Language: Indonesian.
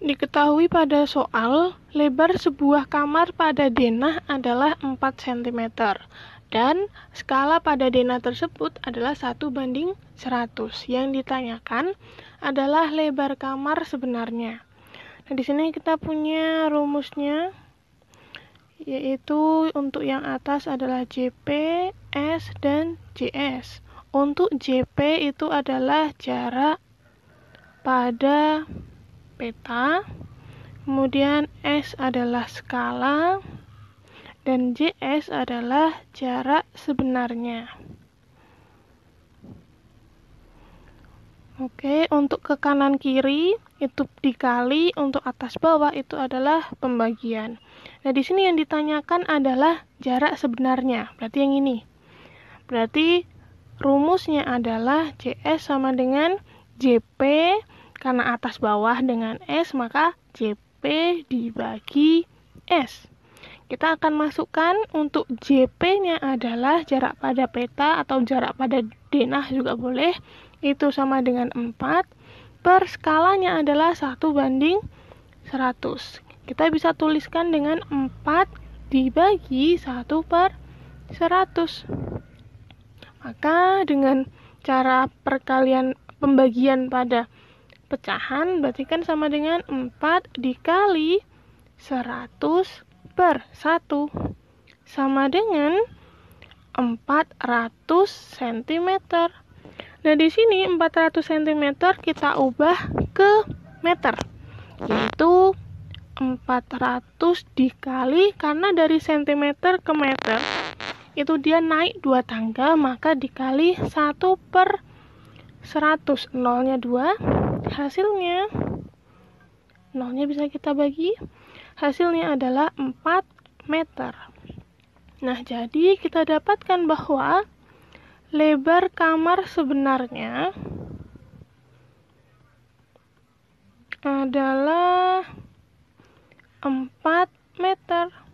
Diketahui pada soal, lebar sebuah kamar pada denah adalah 4 cm dan skala pada denah tersebut adalah 1 banding 100. Yang ditanyakan adalah lebar kamar sebenarnya. Nah, di sini kita punya rumusnya yaitu untuk yang atas adalah JP, S dan JS. Untuk JP itu adalah jarak pada peta. Kemudian S adalah skala dan JS adalah jarak sebenarnya. Oke, untuk ke kanan kiri itu dikali, untuk atas bawah itu adalah pembagian. Nah, di sini yang ditanyakan adalah jarak sebenarnya, berarti yang ini. Berarti rumusnya adalah JS sama dengan JP karena atas bawah dengan S, maka JP dibagi S. Kita akan masukkan untuk JP-nya adalah jarak pada peta atau jarak pada denah juga boleh. Itu sama dengan 4. Per skalanya adalah 1 banding 100. Kita bisa tuliskan dengan 4 dibagi 1 per 100. Maka dengan cara perkalian pembagian pada pecahan berarti kan sama dengan 4 dikali 100 per 1 sama dengan 400 cm. Nah, di sini 400 cm kita ubah ke meter. Yaitu 400 dikali karena dari cm ke meter itu dia naik dua tangga maka dikali 1 per 100 nolnya 2 hasilnya nolnya bisa kita bagi hasilnya adalah 4 meter nah jadi kita dapatkan bahwa lebar kamar sebenarnya adalah 4 meter